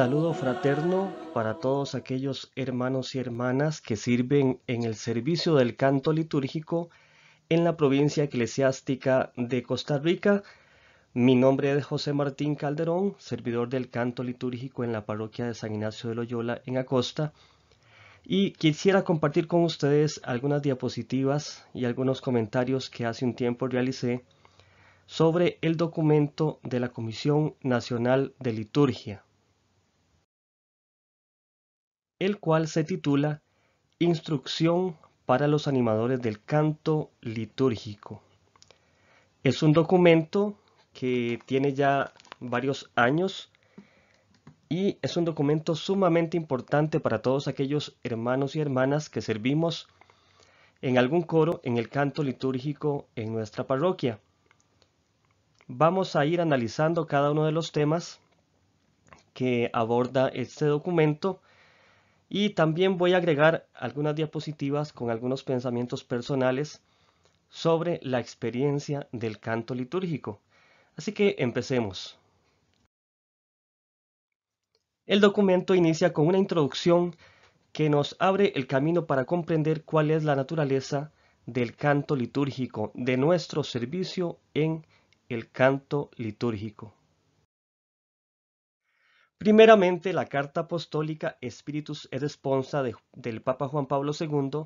Saludo fraterno para todos aquellos hermanos y hermanas que sirven en el servicio del canto litúrgico en la provincia eclesiástica de Costa Rica. Mi nombre es José Martín Calderón, servidor del canto litúrgico en la parroquia de San Ignacio de Loyola en Acosta. Y quisiera compartir con ustedes algunas diapositivas y algunos comentarios que hace un tiempo realicé sobre el documento de la Comisión Nacional de Liturgia el cual se titula Instrucción para los animadores del canto litúrgico. Es un documento que tiene ya varios años y es un documento sumamente importante para todos aquellos hermanos y hermanas que servimos en algún coro en el canto litúrgico en nuestra parroquia. Vamos a ir analizando cada uno de los temas que aborda este documento y también voy a agregar algunas diapositivas con algunos pensamientos personales sobre la experiencia del canto litúrgico. Así que empecemos. El documento inicia con una introducción que nos abre el camino para comprender cuál es la naturaleza del canto litúrgico, de nuestro servicio en el canto litúrgico. Primeramente, la carta apostólica Spiritus es Responsa del Papa Juan Pablo II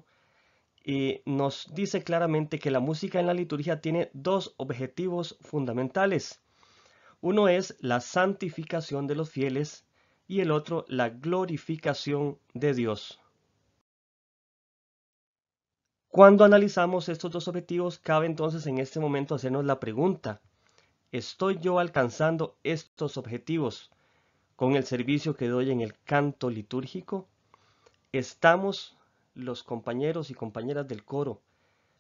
y eh, nos dice claramente que la música en la liturgia tiene dos objetivos fundamentales. Uno es la santificación de los fieles y el otro la glorificación de Dios. Cuando analizamos estos dos objetivos, cabe entonces en este momento hacernos la pregunta, ¿estoy yo alcanzando estos objetivos? con el servicio que doy en el canto litúrgico, estamos los compañeros y compañeras del coro,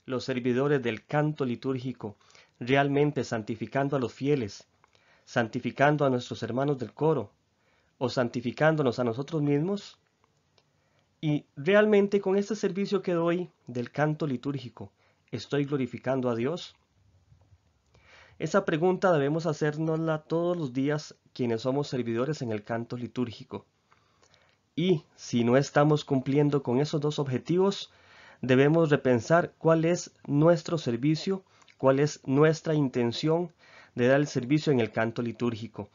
los servidores del canto litúrgico, realmente santificando a los fieles, santificando a nuestros hermanos del coro, o santificándonos a nosotros mismos. Y realmente con este servicio que doy del canto litúrgico, estoy glorificando a Dios. Esa pregunta debemos hacernosla todos los días quienes somos servidores en el canto litúrgico. Y si no estamos cumpliendo con esos dos objetivos, debemos repensar cuál es nuestro servicio, cuál es nuestra intención de dar el servicio en el canto litúrgico.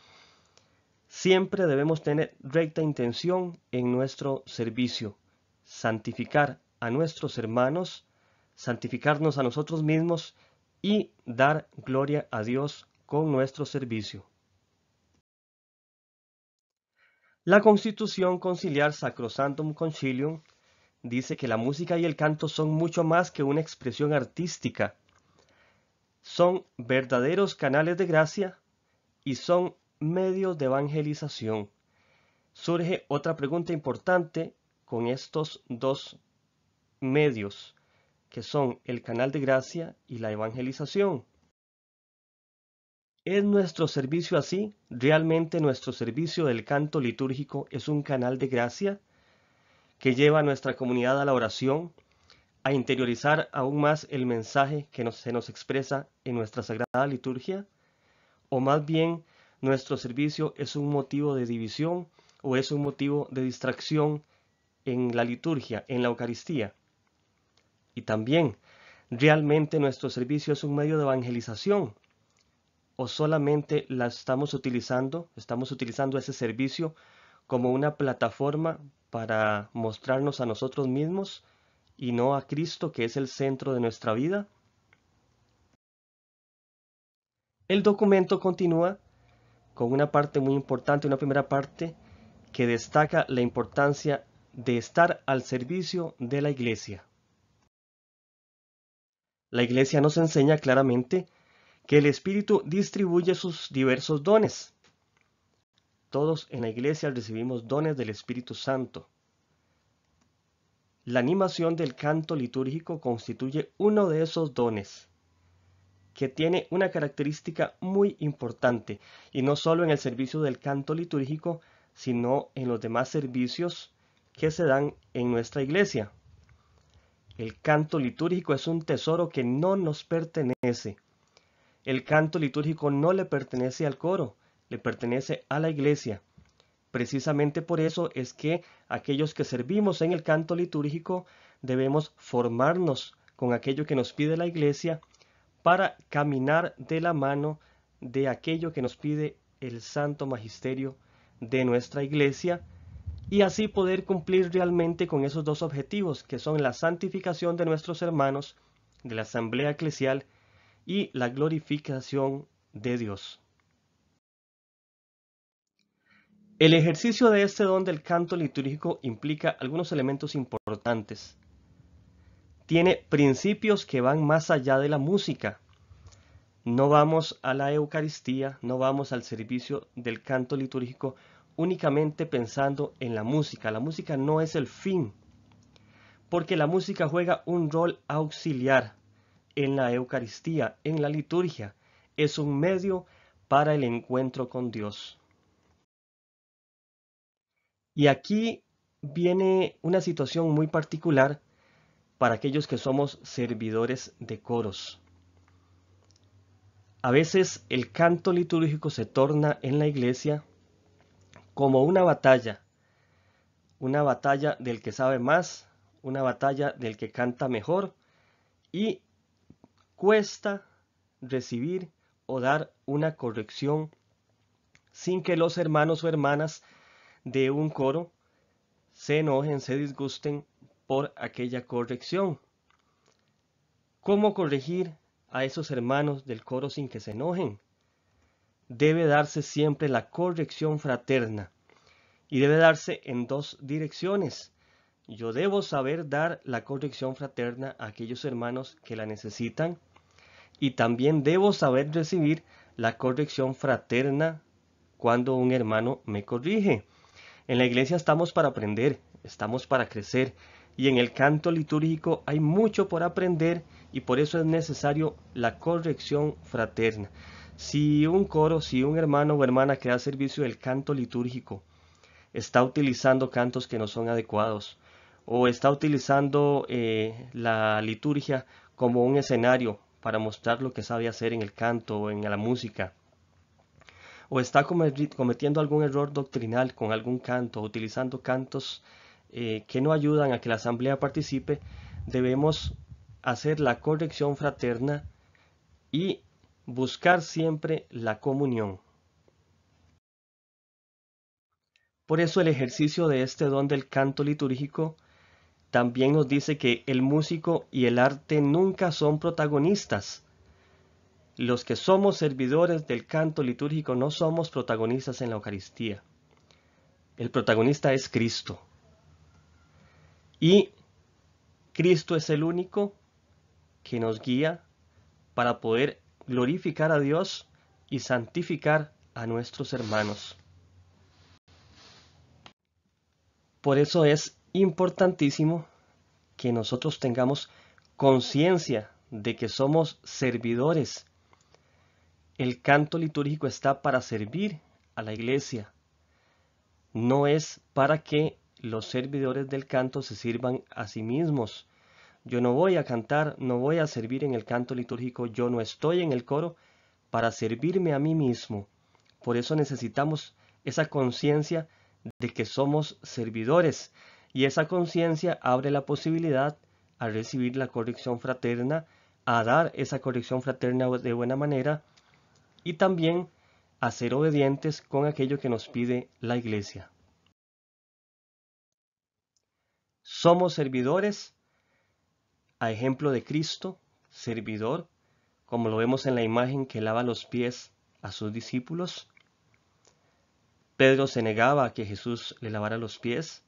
Siempre debemos tener recta intención en nuestro servicio, santificar a nuestros hermanos, santificarnos a nosotros mismos y dar gloria a Dios con nuestro servicio. La Constitución Conciliar Sacrosantum Concilium dice que la música y el canto son mucho más que una expresión artística. Son verdaderos canales de gracia y son medios de evangelización. Surge otra pregunta importante con estos dos medios que son el canal de gracia y la evangelización. ¿Es nuestro servicio así? ¿Realmente nuestro servicio del canto litúrgico es un canal de gracia que lleva a nuestra comunidad a la oración, a interiorizar aún más el mensaje que se nos expresa en nuestra sagrada liturgia? ¿O más bien nuestro servicio es un motivo de división o es un motivo de distracción en la liturgia, en la Eucaristía? Y también, ¿realmente nuestro servicio es un medio de evangelización? ¿O solamente la estamos utilizando, estamos utilizando ese servicio como una plataforma para mostrarnos a nosotros mismos y no a Cristo que es el centro de nuestra vida? El documento continúa con una parte muy importante, una primera parte que destaca la importancia de estar al servicio de la iglesia. La Iglesia nos enseña claramente que el Espíritu distribuye sus diversos dones. Todos en la Iglesia recibimos dones del Espíritu Santo. La animación del canto litúrgico constituye uno de esos dones que tiene una característica muy importante, y no solo en el servicio del canto litúrgico, sino en los demás servicios que se dan en nuestra iglesia. El canto litúrgico es un tesoro que no nos pertenece. El canto litúrgico no le pertenece al coro, le pertenece a la iglesia. Precisamente por eso es que aquellos que servimos en el canto litúrgico debemos formarnos con aquello que nos pide la iglesia para caminar de la mano de aquello que nos pide el santo magisterio de nuestra iglesia y así poder cumplir realmente con esos dos objetivos que son la santificación de nuestros hermanos de la asamblea eclesial y la glorificación de Dios. El ejercicio de este don del canto litúrgico implica algunos elementos importantes. Tiene principios que van más allá de la música. No vamos a la Eucaristía, no vamos al servicio del canto litúrgico, únicamente pensando en la música. La música no es el fin, porque la música juega un rol auxiliar en la Eucaristía, en la liturgia. Es un medio para el encuentro con Dios. Y aquí viene una situación muy particular para aquellos que somos servidores de coros. A veces el canto litúrgico se torna en la iglesia como una batalla, una batalla del que sabe más, una batalla del que canta mejor y cuesta recibir o dar una corrección sin que los hermanos o hermanas de un coro se enojen, se disgusten por aquella corrección. ¿Cómo corregir a esos hermanos del coro sin que se enojen? debe darse siempre la corrección fraterna y debe darse en dos direcciones. Yo debo saber dar la corrección fraterna a aquellos hermanos que la necesitan y también debo saber recibir la corrección fraterna cuando un hermano me corrige. En la iglesia estamos para aprender, estamos para crecer y en el canto litúrgico hay mucho por aprender y por eso es necesario la corrección fraterna. Si un coro, si un hermano o hermana que da servicio del canto litúrgico está utilizando cantos que no son adecuados o está utilizando eh, la liturgia como un escenario para mostrar lo que sabe hacer en el canto o en la música, o está cometiendo algún error doctrinal con algún canto, utilizando cantos eh, que no ayudan a que la asamblea participe, debemos hacer la corrección fraterna y Buscar siempre la comunión. Por eso el ejercicio de este don del canto litúrgico también nos dice que el músico y el arte nunca son protagonistas. Los que somos servidores del canto litúrgico no somos protagonistas en la Eucaristía. El protagonista es Cristo. Y Cristo es el único que nos guía para poder glorificar a Dios y santificar a nuestros hermanos. Por eso es importantísimo que nosotros tengamos conciencia de que somos servidores. El canto litúrgico está para servir a la iglesia. No es para que los servidores del canto se sirvan a sí mismos, yo no voy a cantar, no voy a servir en el canto litúrgico, yo no estoy en el coro para servirme a mí mismo. Por eso necesitamos esa conciencia de que somos servidores y esa conciencia abre la posibilidad a recibir la corrección fraterna, a dar esa corrección fraterna de buena manera y también a ser obedientes con aquello que nos pide la iglesia. Somos servidores ejemplo de Cristo, servidor, como lo vemos en la imagen que lava los pies a sus discípulos. Pedro se negaba a que Jesús le lavara los pies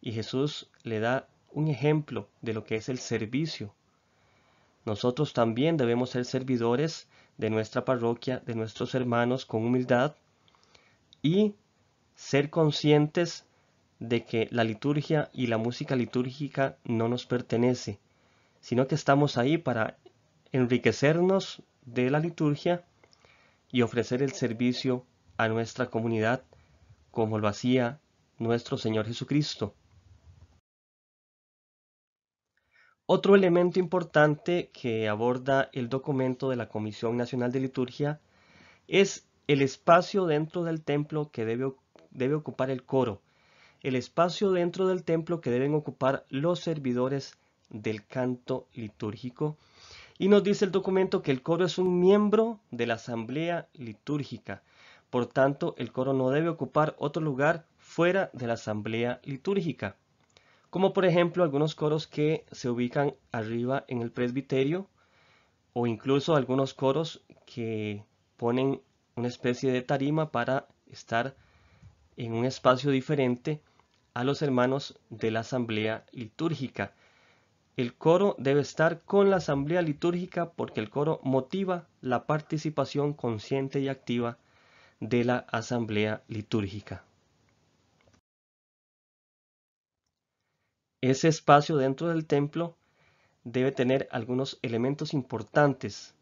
y Jesús le da un ejemplo de lo que es el servicio. Nosotros también debemos ser servidores de nuestra parroquia, de nuestros hermanos, con humildad y ser conscientes de que la liturgia y la música litúrgica no nos pertenece, sino que estamos ahí para enriquecernos de la liturgia y ofrecer el servicio a nuestra comunidad como lo hacía nuestro Señor Jesucristo. Otro elemento importante que aborda el documento de la Comisión Nacional de Liturgia es el espacio dentro del templo que debe, debe ocupar el coro, el espacio dentro del templo que deben ocupar los servidores del canto litúrgico. Y nos dice el documento que el coro es un miembro de la asamblea litúrgica. Por tanto, el coro no debe ocupar otro lugar fuera de la asamblea litúrgica. Como por ejemplo algunos coros que se ubican arriba en el presbiterio o incluso algunos coros que ponen una especie de tarima para estar en un espacio diferente a los hermanos de la asamblea litúrgica. El coro debe estar con la asamblea litúrgica porque el coro motiva la participación consciente y activa de la asamblea litúrgica. Ese espacio dentro del templo debe tener algunos elementos importantes.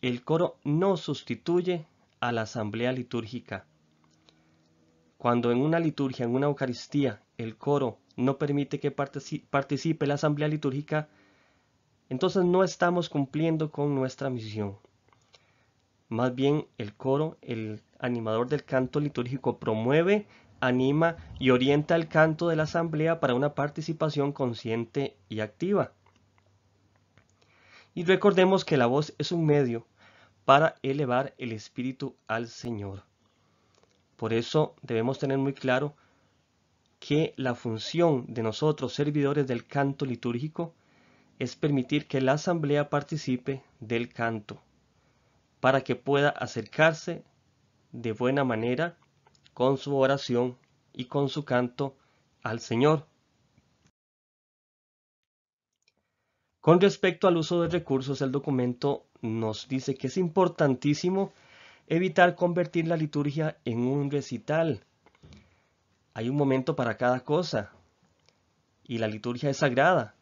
El coro no sustituye a la asamblea litúrgica. Cuando en una liturgia, en una Eucaristía, el coro no permite que participe la asamblea litúrgica, entonces no estamos cumpliendo con nuestra misión. Más bien el coro, el animador del canto litúrgico, promueve, anima y orienta el canto de la asamblea para una participación consciente y activa. Y recordemos que la voz es un medio para elevar el espíritu al Señor. Por eso debemos tener muy claro que la función de nosotros servidores del canto litúrgico es permitir que la asamblea participe del canto para que pueda acercarse de buena manera con su oración y con su canto al Señor. Con respecto al uso de recursos, el documento nos dice que es importantísimo evitar convertir la liturgia en un recital hay un momento para cada cosa y la liturgia es sagrada.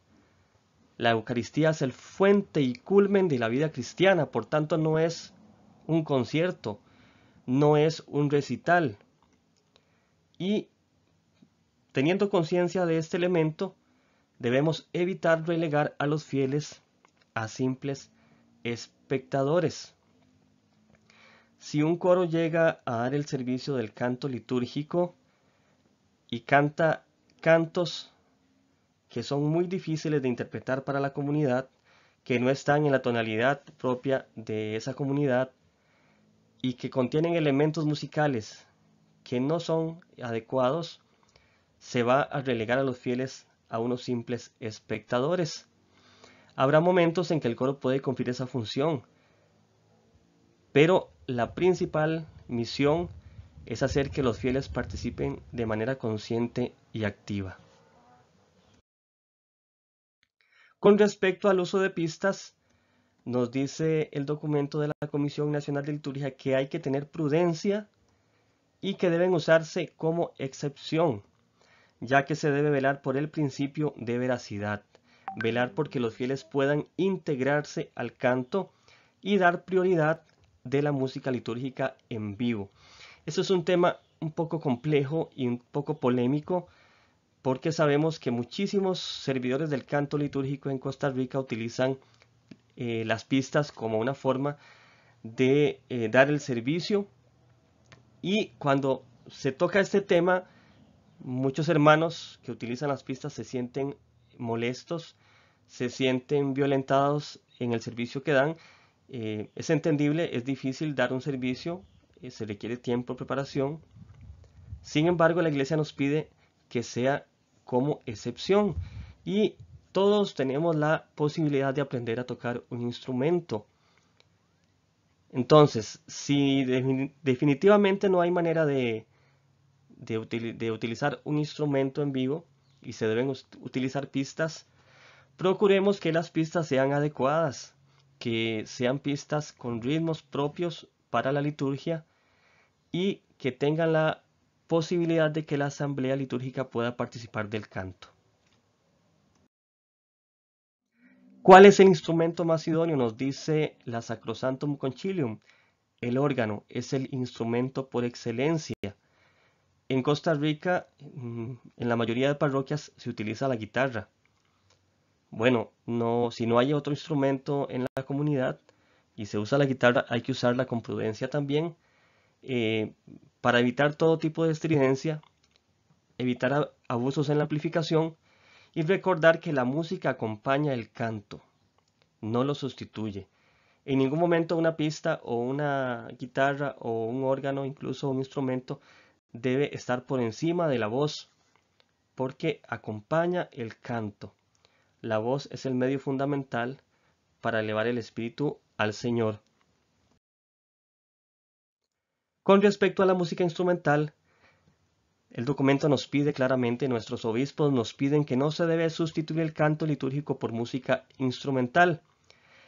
La Eucaristía es el fuente y culmen de la vida cristiana, por tanto no es un concierto, no es un recital. Y teniendo conciencia de este elemento, debemos evitar relegar a los fieles a simples espectadores. Si un coro llega a dar el servicio del canto litúrgico, y canta cantos que son muy difíciles de interpretar para la comunidad, que no están en la tonalidad propia de esa comunidad y que contienen elementos musicales que no son adecuados, se va a relegar a los fieles a unos simples espectadores. Habrá momentos en que el coro puede cumplir esa función, pero la principal misión es hacer que los fieles participen de manera consciente y activa. Con respecto al uso de pistas, nos dice el documento de la Comisión Nacional de Liturgia que hay que tener prudencia y que deben usarse como excepción, ya que se debe velar por el principio de veracidad, velar porque los fieles puedan integrarse al canto y dar prioridad de la música litúrgica en vivo. Esto es un tema un poco complejo y un poco polémico porque sabemos que muchísimos servidores del canto litúrgico en Costa Rica utilizan eh, las pistas como una forma de eh, dar el servicio y cuando se toca este tema muchos hermanos que utilizan las pistas se sienten molestos se sienten violentados en el servicio que dan eh, es entendible es difícil dar un servicio eh, se requiere tiempo de preparación. Sin embargo, la iglesia nos pide que sea como excepción y todos tenemos la posibilidad de aprender a tocar un instrumento. Entonces, si definitivamente no hay manera de, de, utilizar un instrumento en vivo y se deben utilizar pistas, procuremos que las pistas sean adecuadas, que sean pistas con ritmos propios para la liturgia y que tengan la posibilidad de que la asamblea litúrgica pueda participar del canto. ¿Cuál es el instrumento más idóneo? Nos dice la Sacrosantum Concilium. El órgano es el instrumento por excelencia. En Costa Rica, mm, en la mayoría de parroquias se utiliza la guitarra. Bueno, no, si no hay otro instrumento en la comunidad, y se usa la guitarra, hay que usarla con prudencia también eh, para evitar todo tipo de estridencia, evitar abusos en la amplificación y recordar que la música acompaña el canto, no lo sustituye. En ningún momento una pista o una guitarra o un órgano, incluso un instrumento, debe estar por encima de la voz, porque acompaña el canto. La voz es el medio fundamental para elevar el espíritu al Señor. Con respecto a la música instrumental, el documento nos pide claramente, nuestros obispos nos piden que no se debe sustituir el canto litúrgico por música instrumental.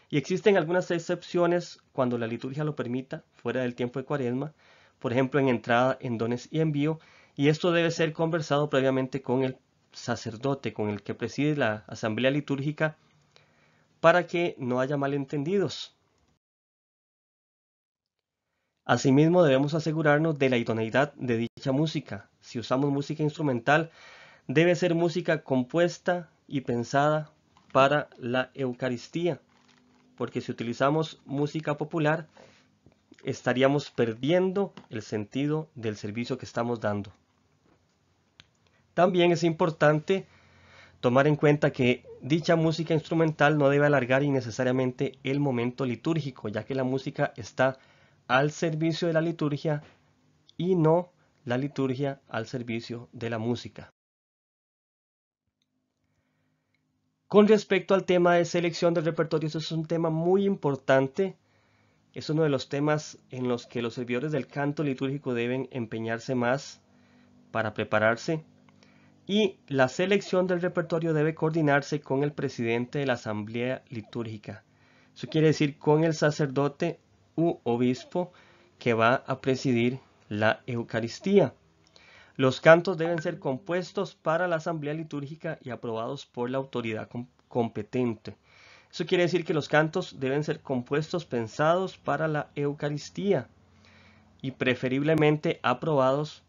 Y existen algunas excepciones cuando la liturgia lo permita, fuera del tiempo de cuaresma, por ejemplo en entrada, en dones y envío, y esto debe ser conversado previamente con el sacerdote, con el que preside la asamblea litúrgica, para que no haya malentendidos. Asimismo, debemos asegurarnos de la idoneidad de dicha música. Si usamos música instrumental, debe ser música compuesta y pensada para la Eucaristía, porque si utilizamos música popular, estaríamos perdiendo el sentido del servicio que estamos dando. También es importante tomar en cuenta que dicha música instrumental no debe alargar innecesariamente el momento litúrgico, ya que la música está al servicio de la liturgia y no la liturgia al servicio de la música. Con respecto al tema de selección del repertorio, eso es un tema muy importante. Es uno de los temas en los que los servidores del canto litúrgico deben empeñarse más para prepararse. Y la selección del repertorio debe coordinarse con el presidente de la asamblea litúrgica. Eso quiere decir con el sacerdote u obispo que va a presidir la Eucaristía. Los cantos deben ser compuestos para la asamblea litúrgica y aprobados por la autoridad competente. Eso quiere decir que los cantos deben ser compuestos pensados para la Eucaristía y preferiblemente aprobados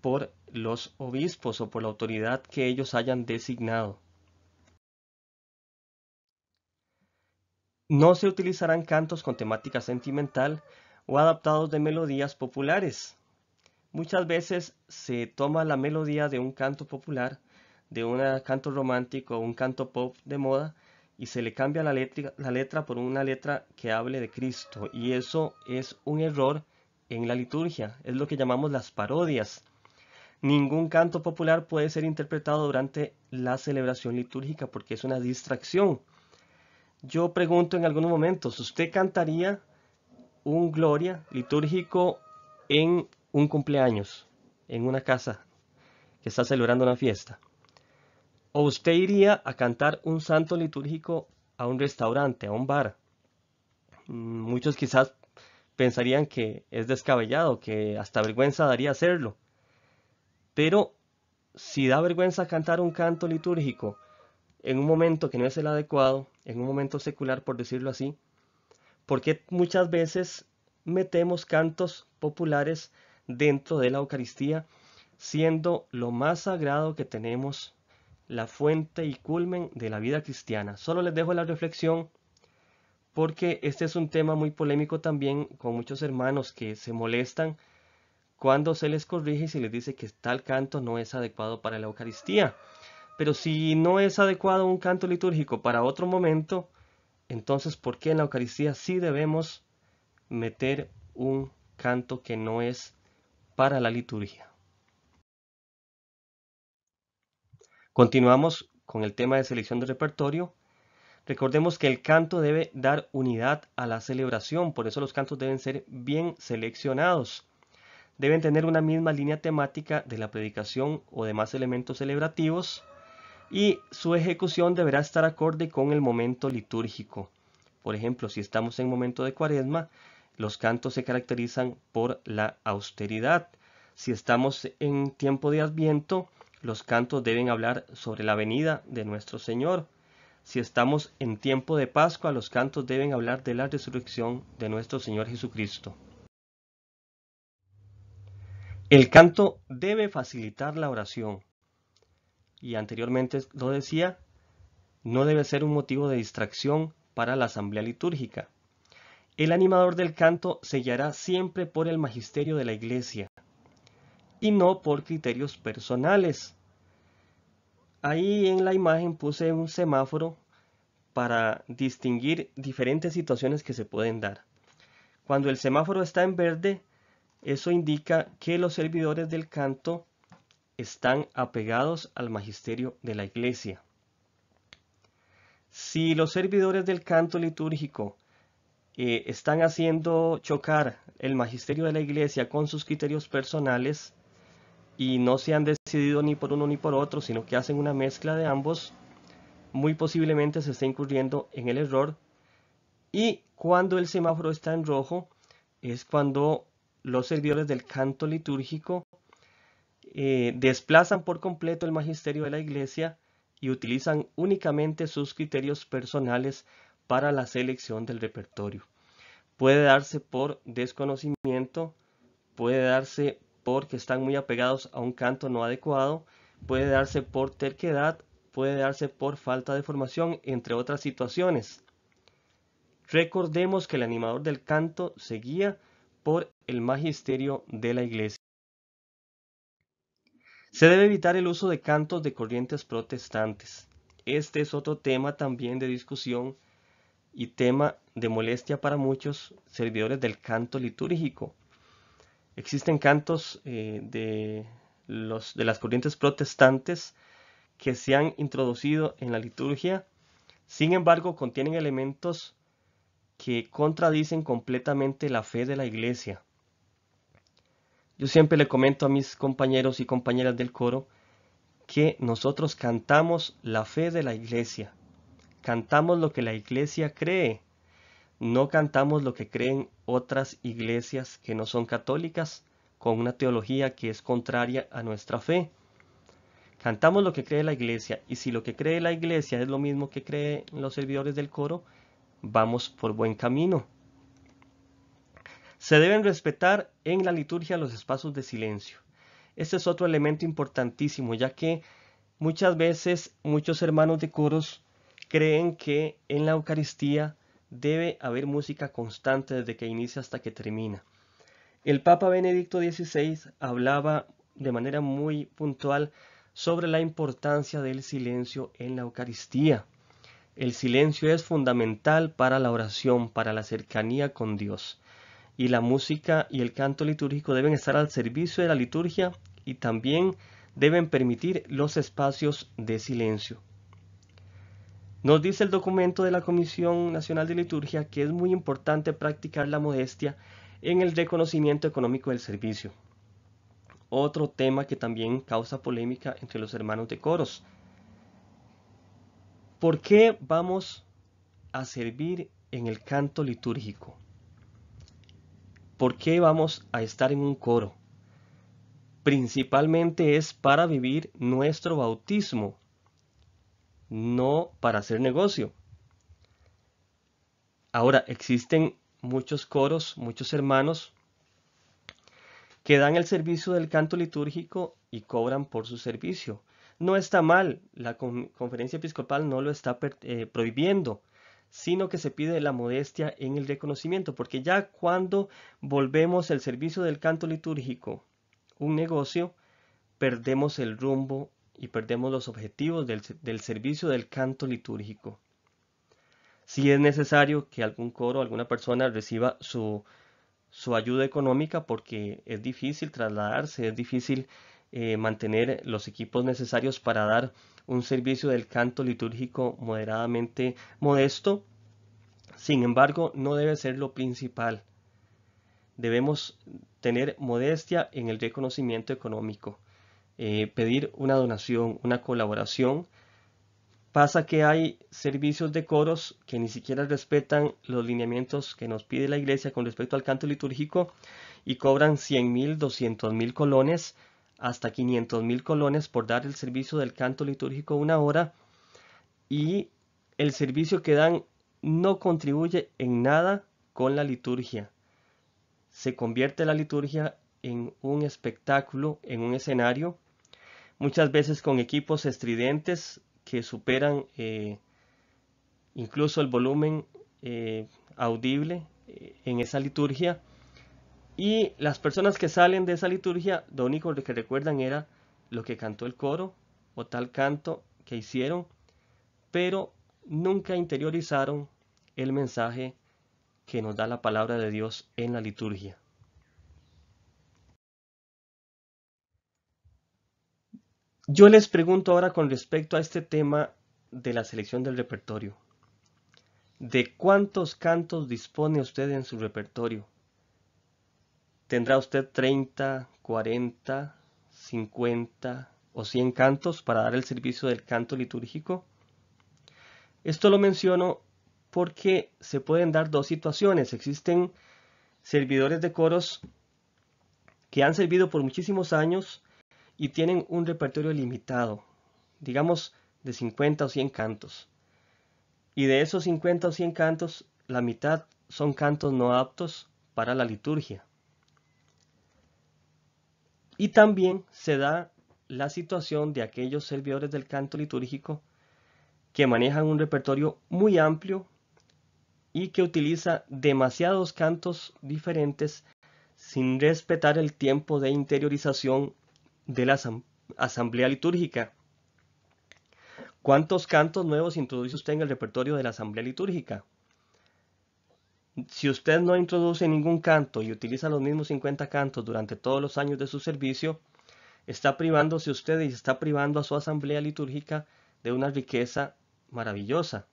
por los obispos o por la autoridad que ellos hayan designado. No se utilizarán cantos con temática sentimental o adaptados de melodías populares. Muchas veces se toma la melodía de un canto popular, de un canto romántico o un canto pop de moda y se le cambia la letra, por una letra que hable de Cristo y eso es un error en la liturgia, es lo que llamamos las parodias. Ningún canto popular puede ser interpretado durante la celebración litúrgica porque es una distracción yo pregunto en algunos momentos, ¿usted cantaría un gloria litúrgico en un cumpleaños, en una casa que está celebrando una fiesta? ¿O usted iría a cantar un santo litúrgico a un restaurante, a un bar? Mm, muchos quizás pensarían que es descabellado, que hasta vergüenza daría hacerlo. Pero si da vergüenza cantar un canto litúrgico en un momento que no es el adecuado, en un momento secular, por decirlo así, porque muchas veces metemos cantos populares dentro de la Eucaristía, siendo lo más sagrado que tenemos, la fuente y culmen de la vida cristiana. Solo les dejo la reflexión porque este es un tema muy polémico también con muchos hermanos que se molestan cuando se les corrige y se les dice que tal canto no es adecuado para la Eucaristía. Pero si no es adecuado un canto litúrgico para otro momento, entonces ¿por qué en la Eucaristía sí debemos meter un canto que no es para la liturgia? Continuamos con el tema de selección de repertorio. Recordemos que el canto debe dar unidad a la celebración, por eso los cantos deben ser bien seleccionados. Deben tener una misma línea temática de la predicación o demás elementos celebrativos y su ejecución deberá estar acorde con el momento litúrgico. Por ejemplo, si estamos en momento de cuaresma, los cantos se caracterizan por la austeridad. Si estamos en tiempo de adviento, los cantos deben hablar sobre la venida de nuestro Señor. Si estamos en tiempo de Pascua, los cantos deben hablar de la resurrección de nuestro Señor Jesucristo. El canto debe facilitar la oración y anteriormente lo decía, no debe ser un motivo de distracción para la asamblea litúrgica. El animador del canto se guiará siempre por el magisterio de la iglesia y no por criterios personales. Ahí en la imagen puse un semáforo para distinguir diferentes situaciones que se pueden dar. Cuando el semáforo está en verde, eso indica que los servidores del canto están apegados al magisterio de la Iglesia. Si los servidores del canto litúrgico eh, están haciendo chocar el magisterio de la Iglesia con sus criterios personales y no se han decidido ni por uno ni por otro, sino que hacen una mezcla de ambos, muy posiblemente se está incurriendo en el error. Y cuando el semáforo está en rojo, es cuando los servidores del canto litúrgico eh, desplazan por completo el magisterio de la Iglesia y utilizan únicamente sus criterios personales para la selección del repertorio. Puede darse por desconocimiento, puede darse porque están muy apegados a un canto no adecuado, puede darse por terquedad, puede darse por falta de formación, entre otras situaciones. Recordemos que el animador del canto se guía por el magisterio de la iglesia. Se debe evitar el uso de cantos de corrientes protestantes. Este es otro tema también de discusión y tema de molestia para muchos servidores del canto litúrgico. Existen cantos eh, de las corrientes protestantes que se han introducido en la liturgia, sin embargo contienen elementos que contradicen completamente la fe de la iglesia. Yo siempre le comento a mis compañeros y compañeras del coro que nosotros cantamos la fe de la iglesia, cantamos lo que la iglesia cree, no cantamos lo que creen otras iglesias que no son católicas con una teología que es contraria a nuestra fe. Cantamos lo que cree la iglesia y si lo que cree la iglesia es lo mismo que creen los servidores del coro, vamos por buen camino. Se deben respetar en la liturgia los espacios de silencio. Este es otro elemento importantísimo, ya que muchas veces muchos hermanos de curos creen que en la Eucaristía debe haber música constante desde que inicia hasta que termina. El Papa Benedicto XVI hablaba de manera muy puntual sobre la importancia del silencio en la Eucaristía. El silencio es fundamental para la oración, para la cercanía con Dios y la música y el canto litúrgico deben estar al servicio de la liturgia y también deben permitir los espacios de silencio. Nos dice el documento de la Comisión Nacional de Liturgia que es muy importante practicar la modestia en el reconocimiento económico del servicio. Otro tema que también causa polémica entre los hermanos de coros. ¿Por qué vamos a servir en el canto litúrgico? ¿Por qué vamos a estar en un coro? Principalmente es para vivir nuestro bautismo, no para hacer negocio. Ahora, existen muchos coros, muchos hermanos que dan el servicio del canto litúrgico y cobran por su servicio. No está mal, la conferencia episcopal no lo está eh, prohibiendo sino que se pide la modestia en el reconocimiento, porque ya cuando volvemos el servicio del canto litúrgico un negocio, perdemos el rumbo y perdemos los objetivos del, servicio del canto litúrgico. Si es necesario que algún coro, alguna persona reciba su, ayuda económica porque es difícil trasladarse, es difícil eh, mantener los equipos necesarios para dar un servicio del canto litúrgico moderadamente modesto, sin embargo no debe ser lo principal. Debemos tener modestia en el reconocimiento económico, eh, pedir una donación, una colaboración. Pasa que hay servicios de coros que ni siquiera respetan los lineamientos que nos pide la iglesia con respecto al canto litúrgico y cobran 100 mil, 200 mil colones hasta 500.000 colones por dar el servicio del canto litúrgico una hora y el servicio que dan no contribuye en nada con la liturgia. Se convierte la liturgia en un espectáculo, en un escenario, muchas veces con equipos estridentes que superan eh, incluso el volumen eh, audible eh, en esa liturgia. Y las personas que salen de esa liturgia, lo único que recuerdan era lo que cantó el coro o tal canto que hicieron, pero nunca interiorizaron el mensaje que nos da la palabra de Dios en la liturgia. Yo les pregunto ahora con respecto a este tema de la selección del repertorio. ¿De cuántos cantos dispone usted en su repertorio? tendrá usted 30, 40, 50 o 100 cantos para dar el servicio del canto litúrgico. Esto lo menciono porque se pueden dar dos situaciones. Existen servidores de coros que han servido por muchísimos años y tienen un repertorio limitado, digamos de 50 o 100 cantos. Y de esos 50 o 100 cantos, la mitad son cantos no aptos para la liturgia. Y también se da la situación de aquellos servidores del canto litúrgico que manejan un repertorio muy amplio y que utiliza demasiados cantos diferentes sin respetar el tiempo de interiorización de la asamblea litúrgica. ¿Cuántos cantos nuevos introduce usted en el repertorio de la asamblea litúrgica? Si usted no introduce ningún canto y utiliza los mismos 50 cantos durante todos los años de su servicio, está privándose usted y está privando a su asamblea litúrgica de una riqueza maravillosa.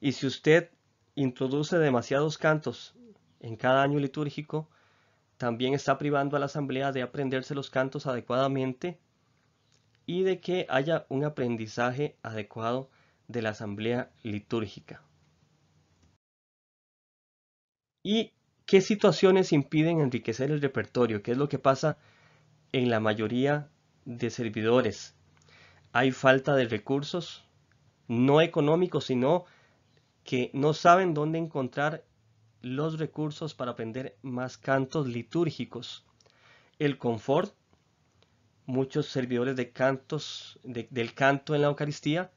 Y si usted introduce demasiados cantos en cada año litúrgico, también está privando a la asamblea de aprenderse los cantos adecuadamente y de que haya un aprendizaje adecuado de la asamblea litúrgica y qué situaciones impiden enriquecer el repertorio, qué es lo que pasa en la mayoría de servidores. Hay falta de recursos, no económicos, sino que no saben dónde encontrar los recursos para aprender más cantos litúrgicos. El confort, muchos servidores de cantos, del canto en la Eucaristía,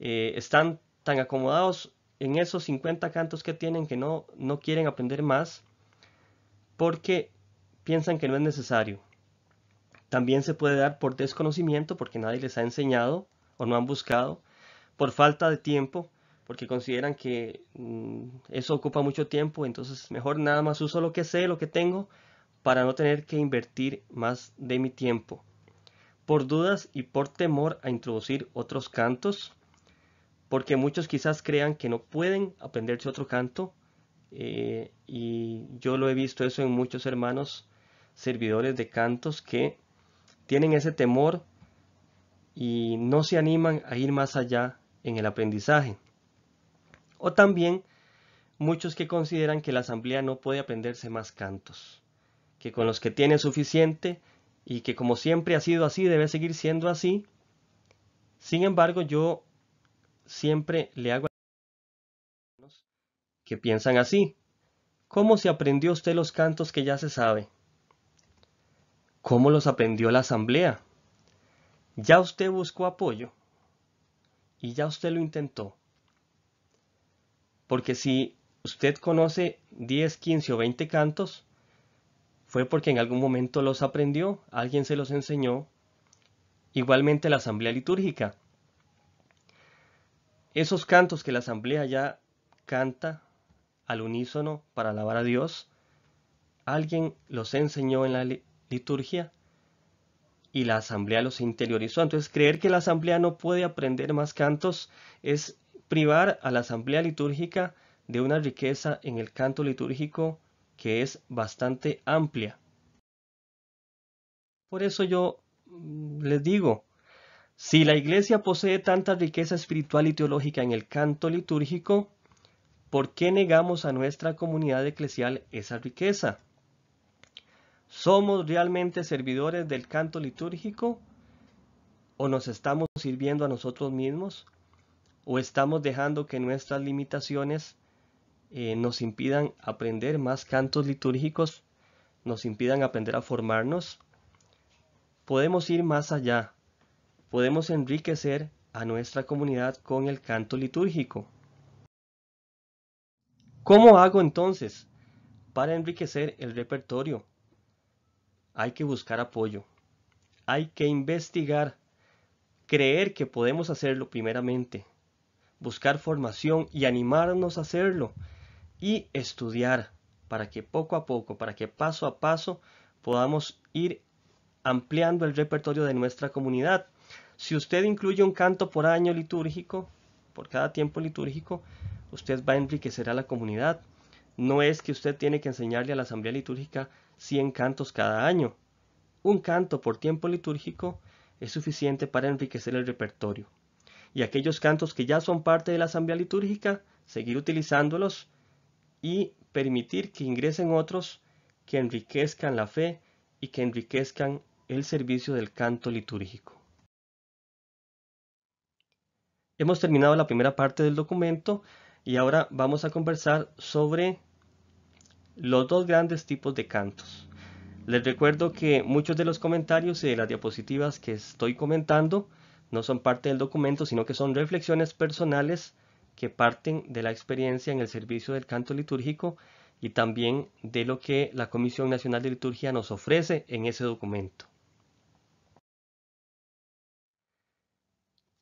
eh, están tan acomodados en esos 50 cantos que tienen que no, no quieren aprender más porque piensan que no es necesario. También se puede dar por desconocimiento porque nadie les ha enseñado o no han buscado, por falta de tiempo porque consideran que mm, eso ocupa mucho tiempo, entonces mejor nada más uso lo que sé, lo que tengo, para no tener que invertir más de mi tiempo. Por dudas y por temor a introducir otros cantos, porque muchos quizás crean que no pueden aprenderse otro canto eh, y yo lo he visto eso en muchos hermanos servidores de cantos que tienen ese temor y no se animan a ir más allá en el aprendizaje. O también muchos que consideran que la asamblea no puede aprenderse más cantos, que con los que tiene suficiente y que como siempre ha sido así debe seguir siendo así. Sin embargo, yo siempre le hago a los que piensan así. ¿Cómo se aprendió usted los cantos que ya se sabe? ¿Cómo los aprendió la asamblea? Ya usted buscó apoyo y ya usted lo intentó. Porque si usted conoce 10, 15 o 20 cantos, fue porque en algún momento los aprendió, alguien se los enseñó. Igualmente la asamblea litúrgica. Esos cantos que la asamblea ya canta al unísono para alabar a Dios, alguien los enseñó en la liturgia y la asamblea los interiorizó. Entonces, creer que la asamblea no puede aprender más cantos es privar a la asamblea litúrgica de una riqueza en el canto litúrgico que es bastante amplia. Por eso yo mm, les digo, si la iglesia posee tanta riqueza espiritual y teológica en el canto litúrgico, ¿por qué negamos a nuestra comunidad eclesial esa riqueza? ¿Somos realmente servidores del canto litúrgico? ¿O nos estamos sirviendo a nosotros mismos? ¿O estamos dejando que nuestras limitaciones eh, nos impidan aprender más cantos litúrgicos? ¿Nos impidan aprender a formarnos? Podemos ir más allá podemos enriquecer a nuestra comunidad con el canto litúrgico. ¿Cómo hago entonces para enriquecer el repertorio? Hay que buscar apoyo, hay que investigar, creer que podemos hacerlo primeramente, buscar formación y animarnos a hacerlo y estudiar para que poco a poco, para que paso a paso podamos ir ampliando el repertorio de nuestra comunidad. Si usted incluye un canto por año litúrgico, por cada tiempo litúrgico, usted va a enriquecer a la comunidad. No es que usted tiene que enseñarle a la asamblea litúrgica 100 cantos cada año. Un canto por tiempo litúrgico es suficiente para enriquecer el repertorio. Y aquellos cantos que ya son parte de la asamblea litúrgica, seguir utilizándolos y permitir que ingresen otros que enriquezcan la fe y que enriquezcan el servicio del canto litúrgico. Hemos terminado la primera parte del documento y ahora vamos a conversar sobre los dos grandes tipos de cantos. Les recuerdo que muchos de los comentarios y de las diapositivas que estoy comentando no son parte del documento, sino que son reflexiones personales que parten de la experiencia en el servicio del canto litúrgico y también de lo que la Comisión Nacional de Liturgia nos ofrece en ese documento.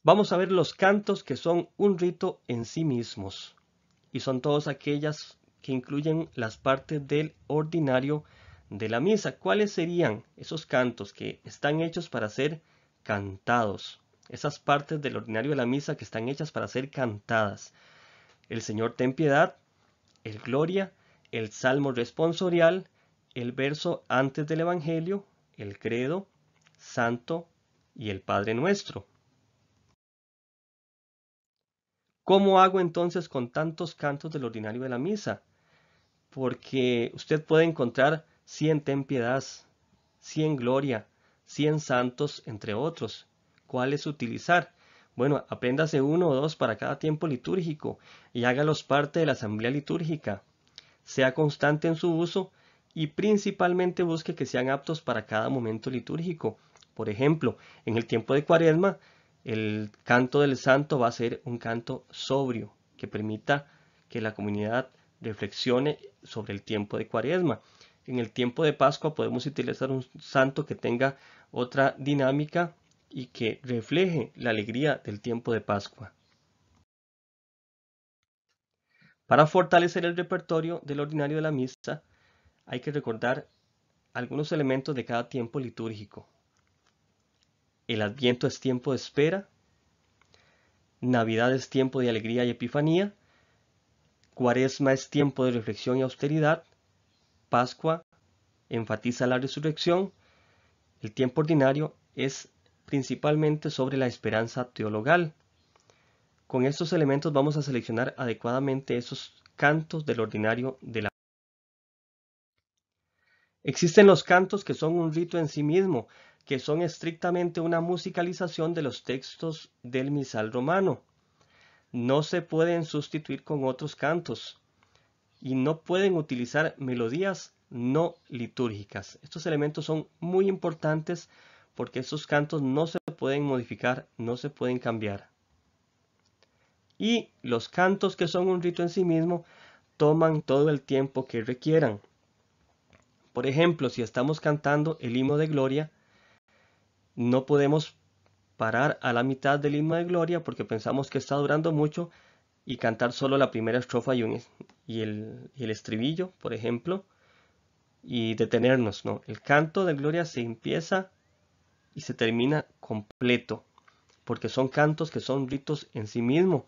Vamos a ver los cantos que son un rito en sí mismos y son todas aquellas que incluyen las partes del ordinario de la misa. ¿Cuáles serían esos cantos que están hechos para ser cantados? Esas partes del ordinario de la misa que están hechas para ser cantadas. El Señor ten piedad, el Gloria, el Salmo responsorial, el verso antes del Evangelio, el Credo, Santo y el Padre Nuestro. ¿Cómo hago entonces con tantos cantos del ordinario de la misa? Porque usted puede encontrar 100 ten piedad, 100 gloria, 100 santos, entre otros. ¿Cuáles utilizar? Bueno, apréndase uno o dos para cada tiempo litúrgico y hágalos parte de la asamblea litúrgica. Sea constante en su uso y principalmente busque que sean aptos para cada momento litúrgico. Por ejemplo, en el tiempo de cuaresma, el canto del santo va a ser un canto sobrio que permita que la comunidad reflexione sobre el tiempo de cuaresma. En el tiempo de Pascua podemos utilizar un santo que tenga otra dinámica y que refleje la alegría del tiempo de Pascua. Para fortalecer el repertorio del ordinario de la misa, hay que recordar algunos elementos de cada tiempo litúrgico. El Adviento es tiempo de espera. Navidad es tiempo de alegría y epifanía. Cuaresma es tiempo de reflexión y austeridad. Pascua enfatiza la resurrección. El tiempo ordinario es principalmente sobre la esperanza teologal. Con estos elementos vamos a seleccionar adecuadamente esos cantos del ordinario de la... Existen los cantos que son un rito en sí mismo, que son estrictamente una musicalización de los textos del misal romano. No se pueden sustituir con otros cantos y no pueden utilizar melodías no litúrgicas. Estos elementos son muy importantes porque estos cantos no se pueden modificar, no se pueden cambiar. Y los cantos que son un rito en sí mismo toman todo el tiempo que requieran. Por ejemplo, si estamos cantando el himno de gloria, no podemos parar a la mitad del himno de gloria porque pensamos que está durando mucho y cantar solo la primera estrofa y, el, el estribillo, por ejemplo, y detenernos. No, el canto de gloria se empieza y se termina completo, porque son cantos que son ritos en sí mismo,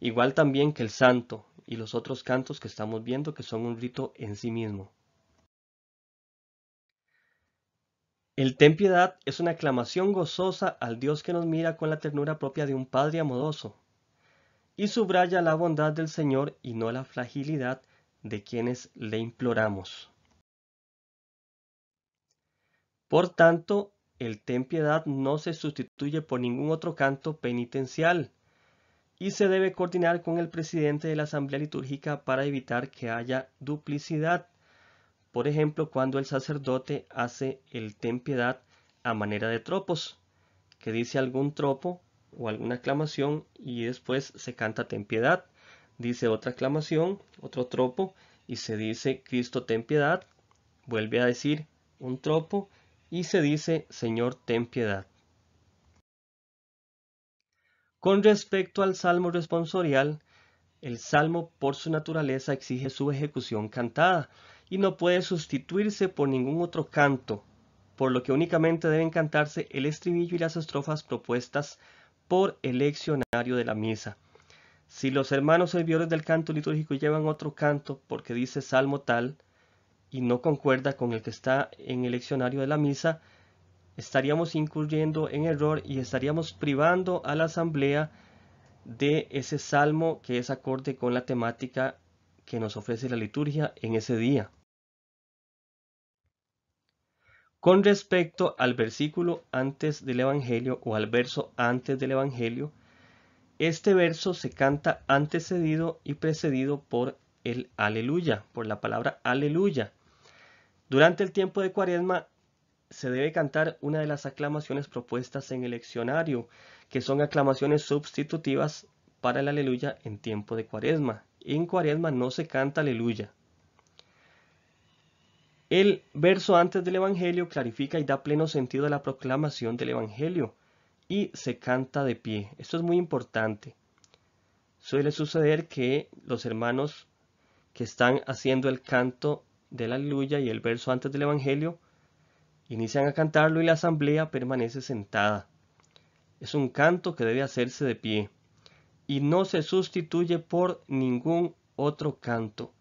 igual también que el santo y los otros cantos que estamos viendo que son un rito en sí mismo. El ten piedad es una aclamación gozosa al Dios que nos mira con la ternura propia de un Padre amoroso y subraya la bondad del Señor y no la fragilidad de quienes le imploramos. Por tanto, el ten piedad no se sustituye por ningún otro canto penitencial y se debe coordinar con el presidente de la Asamblea Litúrgica para evitar que haya duplicidad por ejemplo, cuando el sacerdote hace el ten piedad a manera de tropos, que dice algún tropo o alguna aclamación y después se canta ten piedad, dice otra aclamación, otro tropo y se dice Cristo ten piedad, vuelve a decir un tropo y se dice Señor ten piedad. Con respecto al salmo responsorial, el salmo por su naturaleza exige su ejecución cantada, y no puede sustituirse por ningún otro canto, por lo que únicamente deben cantarse el estribillo y las estrofas propuestas por el leccionario de la misa. Si los hermanos servidores del canto litúrgico llevan otro canto porque dice salmo tal y no concuerda con el que está en el leccionario de la misa, estaríamos incurriendo en error y estaríamos privando a la asamblea de ese salmo que es acorde con la temática que nos ofrece la liturgia en ese día. Con respecto al versículo antes del Evangelio o al verso antes del Evangelio, este verso se canta antecedido y precedido por el aleluya, por la palabra aleluya. Durante el tiempo de cuaresma se debe cantar una de las aclamaciones propuestas en el leccionario, que son aclamaciones sustitutivas para el aleluya en tiempo de cuaresma. En cuaresma no se canta aleluya, el verso antes del Evangelio clarifica y da pleno sentido a la proclamación del Evangelio y se canta de pie. Esto es muy importante. Suele suceder que los hermanos que están haciendo el canto de la aleluya y el verso antes del Evangelio inician a cantarlo y la asamblea permanece sentada. Es un canto que debe hacerse de pie y no se sustituye por ningún otro canto.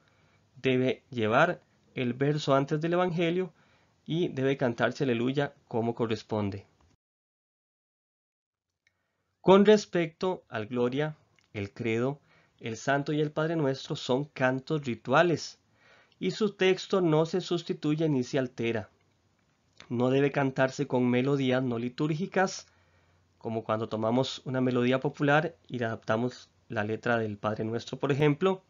Debe llevar el verso antes del Evangelio y debe cantarse aleluya como corresponde. Con respecto al Gloria, el Credo, el Santo y el Padre Nuestro son cantos rituales y su texto no se sustituye ni se altera. No debe cantarse con melodías no litúrgicas, como cuando tomamos una melodía popular y le adaptamos la letra del Padre Nuestro, por ejemplo,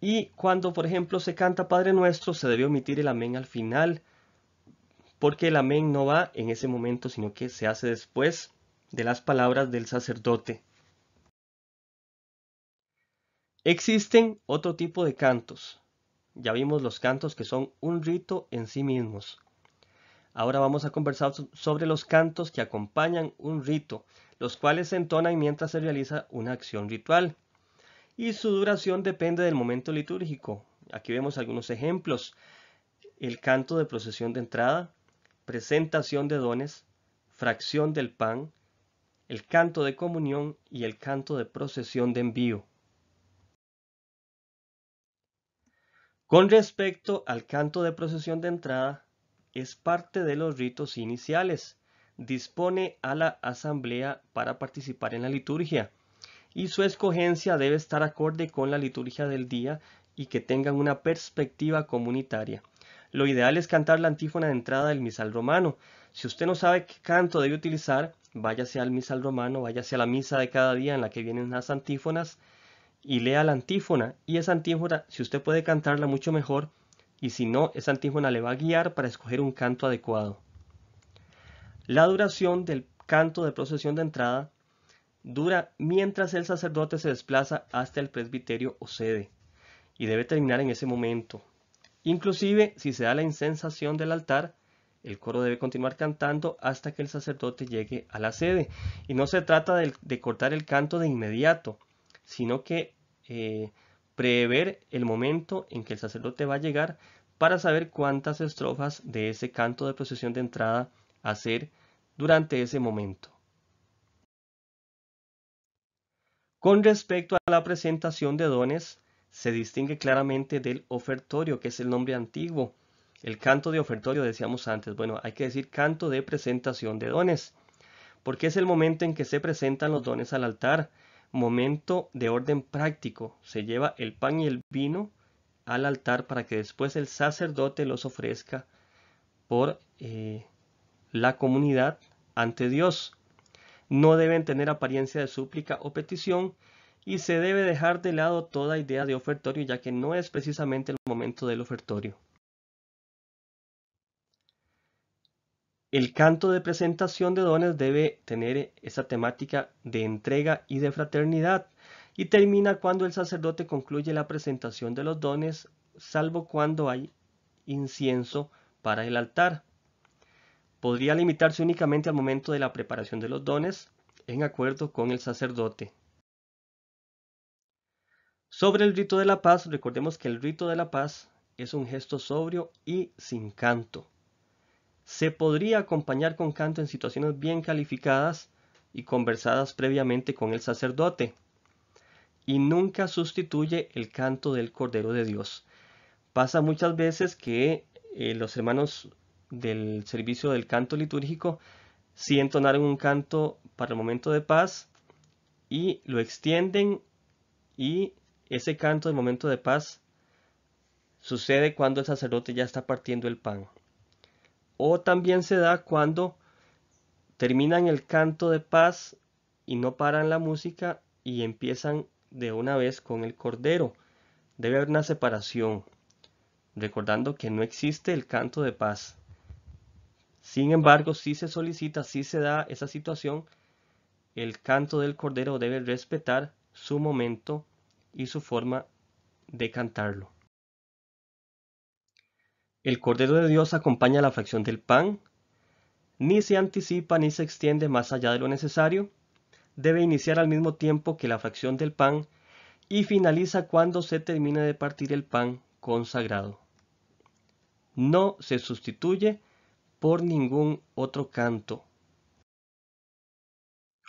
y cuando, por ejemplo, se canta Padre Nuestro, se debe omitir el amén al final, porque el amén no va en ese momento, sino que se hace después de las palabras del sacerdote. Existen otro tipo de cantos. Ya vimos los cantos que son un rito en sí mismos. Ahora vamos a conversar sobre los cantos que acompañan un rito, los cuales se entonan mientras se realiza una acción ritual y su duración depende del momento litúrgico. Aquí vemos algunos ejemplos. El canto de procesión de entrada, presentación de dones, fracción del pan, el canto de comunión y el canto de procesión de envío. Con respecto al canto de procesión de entrada, es parte de los ritos iniciales. Dispone a la asamblea para participar en la liturgia y su escogencia debe estar acorde con la liturgia del día y que tengan una perspectiva comunitaria. Lo ideal es cantar la antífona de entrada del misal romano. Si usted no sabe qué canto debe utilizar, váyase al misal romano, váyase a la misa de cada día en la que vienen las antífonas y lea la antífona. Y esa antífona, si usted puede cantarla mucho mejor, y si no, esa antífona le va a guiar para escoger un canto adecuado. La duración del canto de procesión de entrada dura mientras el sacerdote se desplaza hasta el presbiterio o sede y debe terminar en ese momento. Inclusive, si se da la insensación del altar, el coro debe continuar cantando hasta que el sacerdote llegue a la sede. Y no se trata de, cortar el canto de inmediato, sino que eh, prever el momento en que el sacerdote va a llegar para saber cuántas estrofas de ese canto de procesión de entrada hacer durante ese momento. Con respecto a la presentación de dones, se distingue claramente del ofertorio, que es el nombre antiguo. El canto de ofertorio decíamos antes, bueno, hay que decir canto de presentación de dones, porque es el momento en que se presentan los dones al altar, momento de orden práctico. Se lleva el pan y el vino al altar para que después el sacerdote los ofrezca por eh, la comunidad ante Dios no deben tener apariencia de súplica o petición y se debe dejar de lado toda idea de ofertorio ya que no es precisamente el momento del ofertorio. El canto de presentación de dones debe tener esa temática de entrega y de fraternidad y termina cuando el sacerdote concluye la presentación de los dones, salvo cuando hay incienso para el altar podría limitarse únicamente al momento de la preparación de los dones, en acuerdo con el sacerdote. Sobre el rito de la paz, recordemos que el rito de la paz es un gesto sobrio y sin canto. Se podría acompañar con canto en situaciones bien calificadas y conversadas previamente con el sacerdote, y nunca sustituye el canto del Cordero de Dios. Pasa muchas veces que eh, los hermanos del servicio del canto litúrgico, si entonaron un canto para el momento de paz y lo extienden y ese canto del momento de paz sucede cuando el sacerdote ya está partiendo el pan. O también se da cuando terminan el canto de paz y no paran la música y empiezan de una vez con el cordero. Debe haber una separación, recordando que no existe el canto de paz. Sin embargo, si se solicita, si se da esa situación, el canto del cordero debe respetar su momento y su forma de cantarlo. El cordero de Dios acompaña la fracción del pan, ni se anticipa ni se extiende más allá de lo necesario, debe iniciar al mismo tiempo que la fracción del pan y finaliza cuando se termine de partir el pan consagrado. No se sustituye por ningún otro canto.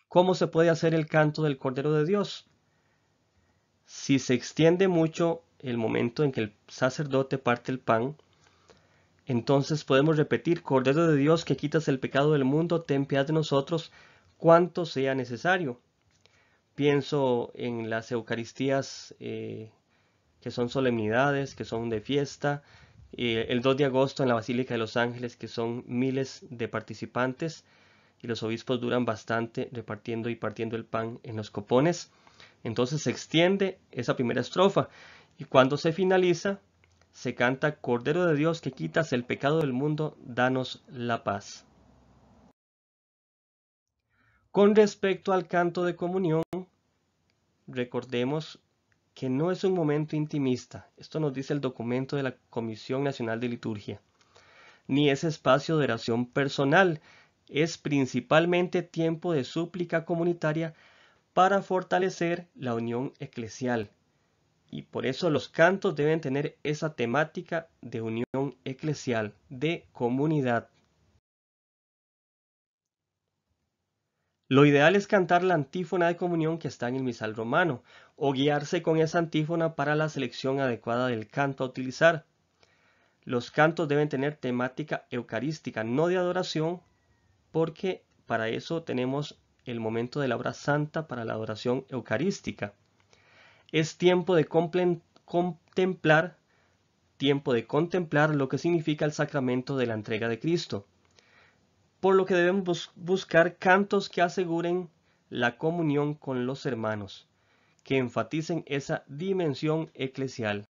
¿Cómo se puede hacer el canto del Cordero de Dios? Si se extiende mucho el momento en que el sacerdote parte el pan, entonces podemos repetir, Cordero de Dios que quitas el pecado del mundo, ten piedad de nosotros, cuanto sea necesario. Pienso en las Eucaristías eh, que son solemnidades, que son de fiesta, eh, el 2 de agosto en la Basílica de los Ángeles, que son miles de participantes y los obispos duran bastante repartiendo y partiendo el pan en los copones. Entonces se extiende esa primera estrofa y cuando se finaliza se canta Cordero de Dios que quitas el pecado del mundo, danos la paz. Con respecto al canto de comunión, recordemos que no es un momento intimista, esto nos dice el documento de la Comisión Nacional de Liturgia, ni es espacio de oración personal, es principalmente tiempo de súplica comunitaria para fortalecer la unión eclesial. Y por eso los cantos deben tener esa temática de unión eclesial, de comunidad. Lo ideal es cantar la antífona de comunión que está en el misal romano, o guiarse con esa antífona para la selección adecuada del canto a utilizar. Los cantos deben tener temática eucarística, no de adoración, porque para eso tenemos el momento de la obra santa para la adoración eucarística. Es tiempo de contemplar, tiempo de contemplar lo que significa el sacramento de la entrega de Cristo. Por lo que debemos buscar cantos que aseguren la comunión con los hermanos que enfaticen esa dimensión eclesial.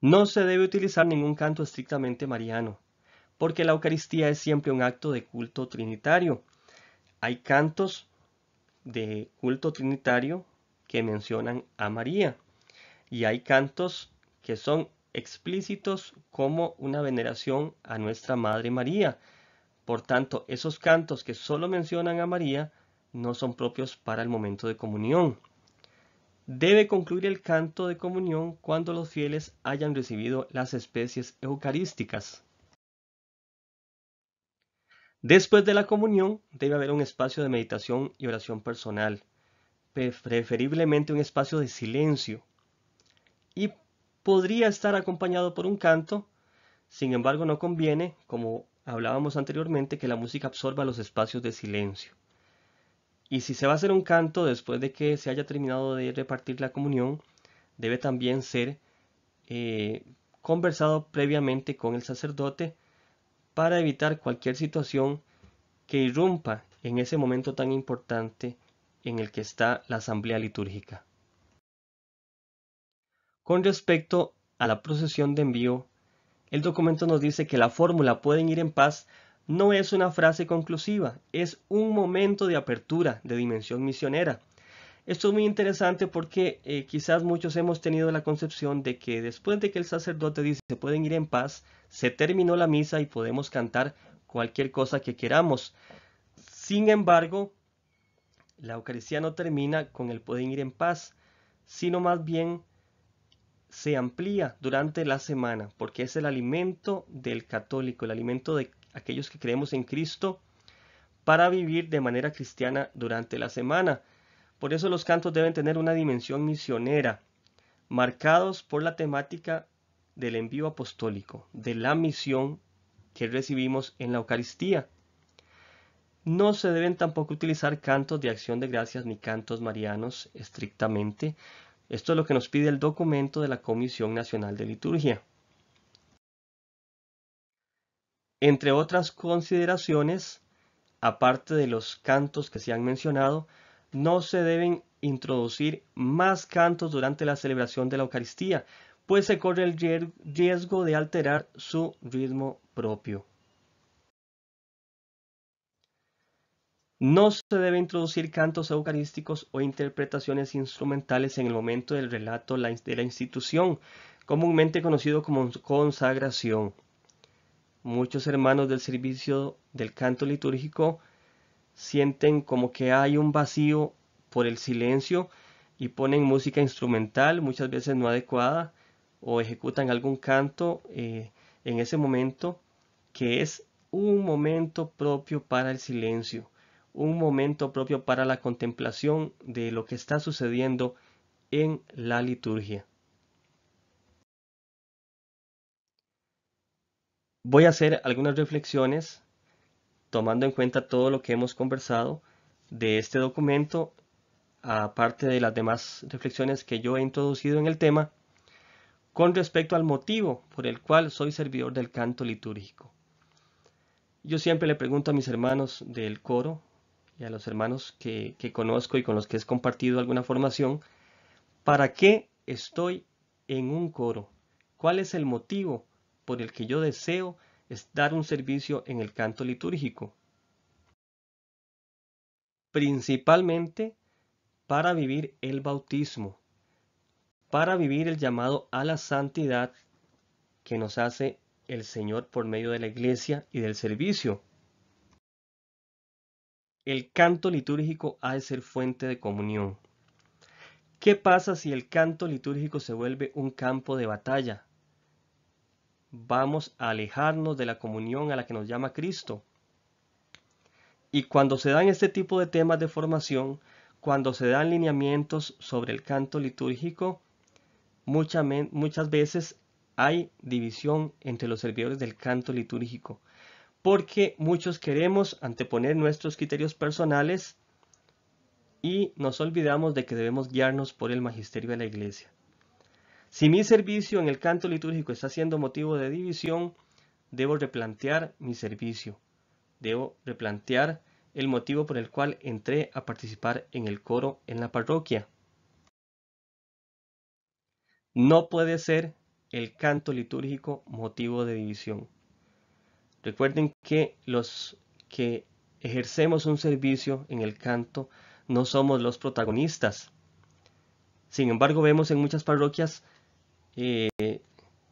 No se debe utilizar ningún canto estrictamente mariano, porque la Eucaristía es siempre un acto de culto trinitario. Hay cantos de culto trinitario que mencionan a María y hay cantos que son explícitos como una veneración a nuestra Madre María. Por tanto, esos cantos que solo mencionan a María no son propios para el momento de comunión. Debe concluir el canto de comunión cuando los fieles hayan recibido las especies eucarísticas. Después de la comunión debe haber un espacio de meditación y oración personal, preferiblemente un espacio de silencio. Y podría estar acompañado por un canto, sin embargo no conviene, como hablábamos anteriormente, que la música absorba los espacios de silencio. Y si se va a hacer un canto después de que se haya terminado de repartir la comunión, debe también ser eh, conversado previamente con el sacerdote para evitar cualquier situación que irrumpa en ese momento tan importante en el que está la asamblea litúrgica. Con respecto a la procesión de envío, el documento nos dice que la fórmula pueden ir en paz no es una frase conclusiva, es un momento de apertura, de dimensión misionera. Esto es muy interesante porque eh, quizás muchos hemos tenido la concepción de que después de que el sacerdote dice se pueden ir en paz, se terminó la misa y podemos cantar cualquier cosa que queramos. Sin embargo, la Eucaristía no termina con el pueden ir en paz, sino más bien se amplía durante la semana, porque es el alimento del católico, el alimento de aquellos que creemos en Cristo, para vivir de manera cristiana durante la semana. Por eso los cantos deben tener una dimensión misionera, marcados por la temática del envío apostólico, de la misión que recibimos en la Eucaristía. No se deben tampoco utilizar cantos de acción de gracias ni cantos marianos estrictamente. Esto es lo que nos pide el documento de la Comisión Nacional de Liturgia. Entre otras consideraciones, aparte de los cantos que se han mencionado, no se deben introducir más cantos durante la celebración de la Eucaristía, pues se corre el riesgo de alterar su ritmo propio. No se debe introducir cantos eucarísticos o interpretaciones instrumentales en el momento del relato de la institución, comúnmente conocido como consagración. Muchos hermanos del servicio del canto litúrgico sienten como que hay un vacío por el silencio y ponen música instrumental, muchas veces no adecuada, o ejecutan algún canto eh, en ese momento, que es un momento propio para el silencio, un momento propio para la contemplación de lo que está sucediendo en la liturgia. Voy a hacer algunas reflexiones tomando en cuenta todo lo que hemos conversado de este documento, aparte de las demás reflexiones que yo he introducido en el tema, con respecto al motivo por el cual soy servidor del canto litúrgico. Yo siempre le pregunto a mis hermanos del coro y a los hermanos que, conozco y con los que he compartido alguna formación, ¿para qué estoy en un coro? ¿Cuál es el motivo por el que yo deseo es dar un servicio en el canto litúrgico. Principalmente para vivir el bautismo, para vivir el llamado a la santidad que nos hace el Señor por medio de la iglesia y del servicio. El canto litúrgico ha de ser fuente de comunión. ¿Qué pasa si el canto litúrgico se vuelve un campo de batalla, vamos a alejarnos de la comunión a la que nos llama Cristo. Y cuando se dan este tipo de temas de formación, cuando se dan lineamientos sobre el canto litúrgico, muchas, muchas veces hay división entre los servidores del canto litúrgico, porque muchos queremos anteponer nuestros criterios personales y nos olvidamos de que debemos guiarnos por el magisterio de la iglesia. Si mi servicio en el canto litúrgico está siendo motivo de división, debo replantear mi servicio. Debo replantear el motivo por el cual entré a participar en el coro en la parroquia. No puede ser el canto litúrgico motivo de división. Recuerden que los que ejercemos un servicio en el canto no somos los protagonistas. Sin embargo, vemos en muchas parroquias eh,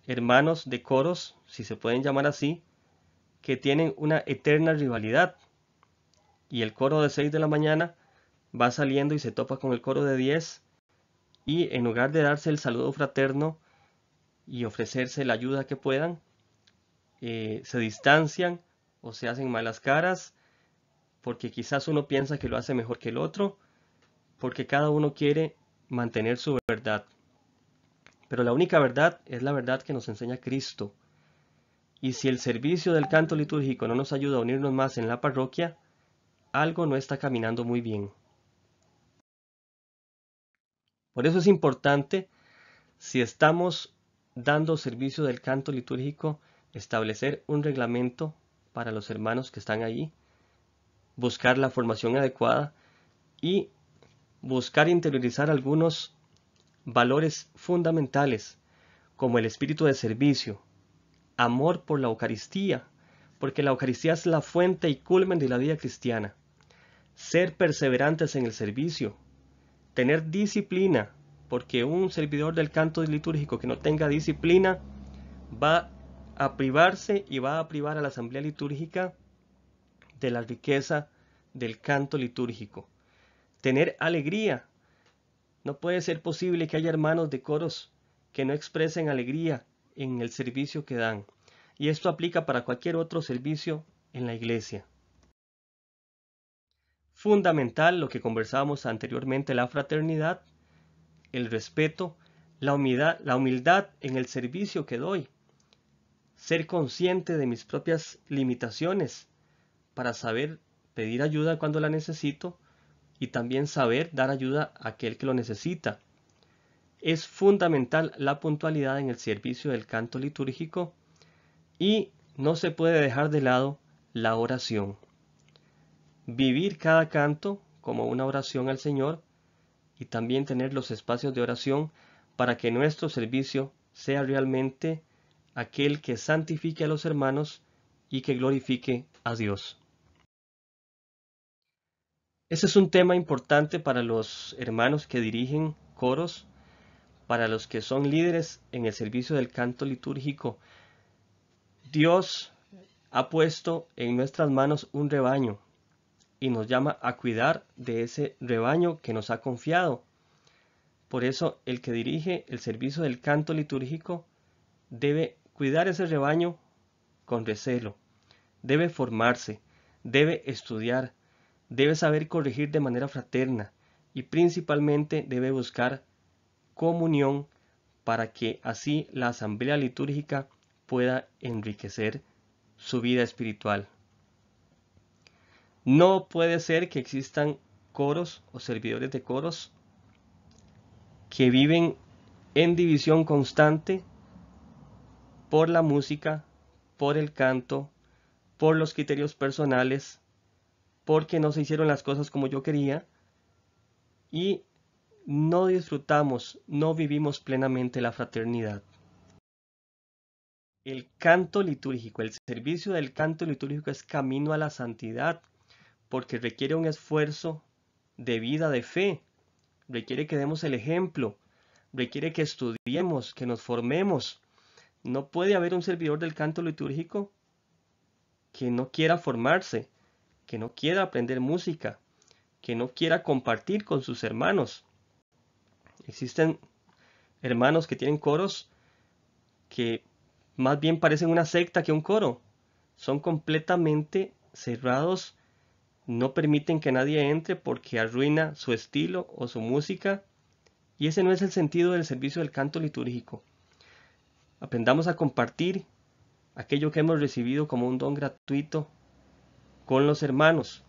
hermanos de coros, si se pueden llamar así, que tienen una eterna rivalidad. Y el coro de 6 de la mañana va saliendo y se topa con el coro de 10 y en lugar de darse el saludo fraterno y ofrecerse la ayuda que puedan, eh, se distancian o se hacen malas caras porque quizás uno piensa que lo hace mejor que el otro, porque cada uno quiere mantener su verdad. Pero la única verdad es la verdad que nos enseña Cristo. Y si el servicio del canto litúrgico no nos ayuda a unirnos más en la parroquia, algo no está caminando muy bien. Por eso es importante, si estamos dando servicio del canto litúrgico, establecer un reglamento para los hermanos que están ahí, buscar la formación adecuada y buscar interiorizar algunos valores fundamentales como el espíritu de servicio, amor por la Eucaristía, porque la Eucaristía es la fuente y culmen de la vida cristiana, ser perseverantes en el servicio, tener disciplina, porque un servidor del canto litúrgico que no tenga disciplina va a privarse y va a privar a la asamblea litúrgica de la riqueza del canto litúrgico. Tener alegría, no puede ser posible que haya hermanos de coros que no expresen alegría en el servicio que dan, y esto aplica para cualquier otro servicio en la iglesia. Fundamental lo que conversábamos anteriormente, la fraternidad, el respeto, la humildad, la humildad en el servicio que doy, ser consciente de mis propias limitaciones para saber pedir ayuda cuando la necesito y también saber dar ayuda a aquel que lo necesita. Es fundamental la puntualidad en el servicio del canto litúrgico y no se puede dejar de lado la oración. Vivir cada canto como una oración al Señor y también tener los espacios de oración para que nuestro servicio sea realmente aquel que santifique a los hermanos y que glorifique a Dios. Ese es un tema importante para los hermanos que dirigen coros, para los que son líderes en el servicio del canto litúrgico. Dios ha puesto en nuestras manos un rebaño y nos llama a cuidar de ese rebaño que nos ha confiado. Por eso el que dirige el servicio del canto litúrgico debe cuidar ese rebaño con recelo, debe formarse, debe estudiar, debe saber corregir de manera fraterna y principalmente debe buscar comunión para que así la asamblea litúrgica pueda enriquecer su vida espiritual. No puede ser que existan coros o servidores de coros que viven en división constante por la música, por el canto, por los criterios personales, porque no se hicieron las cosas como yo quería y no disfrutamos, no vivimos plenamente la fraternidad. El canto litúrgico, el servicio del canto litúrgico es camino a la santidad, porque requiere un esfuerzo de vida, de fe, requiere que demos el ejemplo, requiere que estudiemos, que nos formemos. No puede haber un servidor del canto litúrgico que no quiera formarse, que no quiera aprender música, que no quiera compartir con sus hermanos. Existen hermanos que tienen coros que más bien parecen una secta que un coro. Son completamente cerrados, no permiten que nadie entre porque arruina su estilo o su música. Y ese no es el sentido del servicio del canto litúrgico. Aprendamos a compartir aquello que hemos recibido como un don gratuito con los hermanos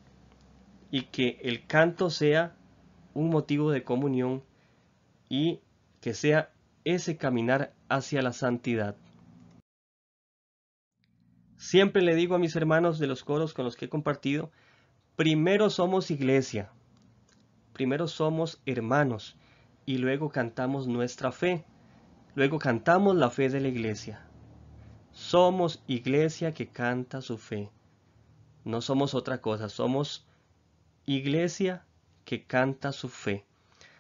y que el canto sea un motivo de comunión y que sea ese caminar hacia la santidad. Siempre le digo a mis hermanos de los coros con los que he compartido, primero somos iglesia, primero somos hermanos y luego cantamos nuestra fe, luego cantamos la fe de la iglesia. Somos iglesia que canta su fe. No somos otra cosa, somos iglesia que canta su fe.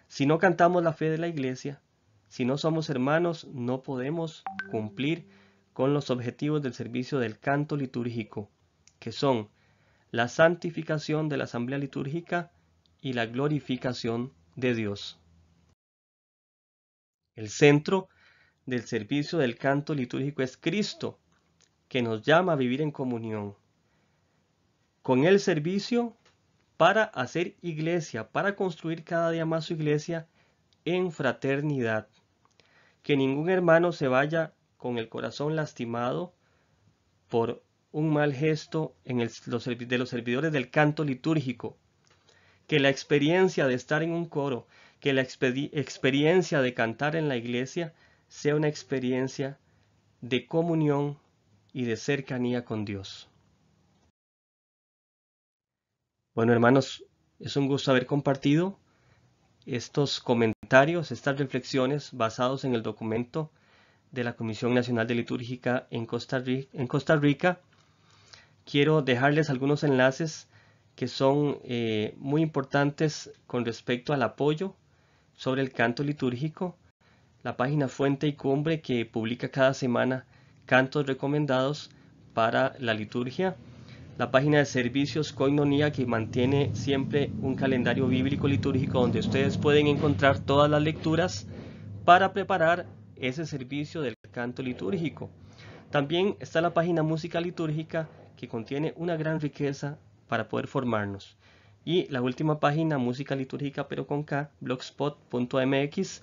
Si no cantamos la fe de la iglesia, si no somos hermanos, no podemos cumplir con los objetivos del servicio del canto litúrgico, que son la santificación de la asamblea litúrgica y la glorificación de Dios. El centro del servicio del canto litúrgico es Cristo, que nos llama a vivir en comunión con el servicio para hacer iglesia, para construir cada día más su iglesia en fraternidad. Que ningún hermano se vaya con el corazón lastimado por un mal gesto en de los servidores del canto litúrgico. Que la experiencia de estar en un coro, que la experiencia de cantar en la iglesia sea una experiencia de comunión y de cercanía con Dios. Bueno, hermanos, es un gusto haber compartido estos comentarios, estas reflexiones basados en el documento de la Comisión Nacional de Litúrgica en Costa Rica. Quiero dejarles algunos enlaces que son eh, muy importantes con respecto al apoyo sobre el canto litúrgico, la página Fuente y Cumbre que publica cada semana cantos recomendados para la liturgia la página de servicios Coinonía que mantiene siempre un calendario bíblico litúrgico donde ustedes pueden encontrar todas las lecturas para preparar ese servicio del canto litúrgico. También está la página música litúrgica que contiene una gran riqueza para poder formarnos. Y la última página, música litúrgica pero con K, blogspot.mx,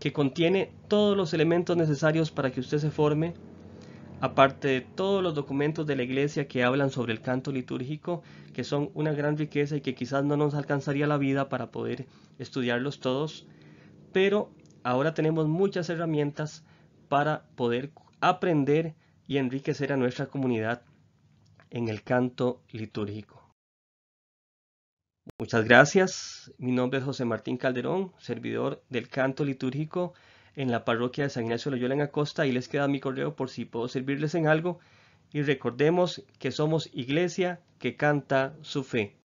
que contiene todos los elementos necesarios para que usted se forme aparte de todos los documentos de la iglesia que hablan sobre el canto litúrgico, que son una gran riqueza y que quizás no nos alcanzaría la vida para poder estudiarlos todos, pero ahora tenemos muchas herramientas para poder aprender y enriquecer a nuestra comunidad en el canto litúrgico. Muchas gracias. Mi nombre es José Martín Calderón, servidor del canto litúrgico en la parroquia de San Ignacio de Loyola en Acosta. y les queda mi correo por si puedo servirles en algo. Y recordemos que somos iglesia que canta su fe.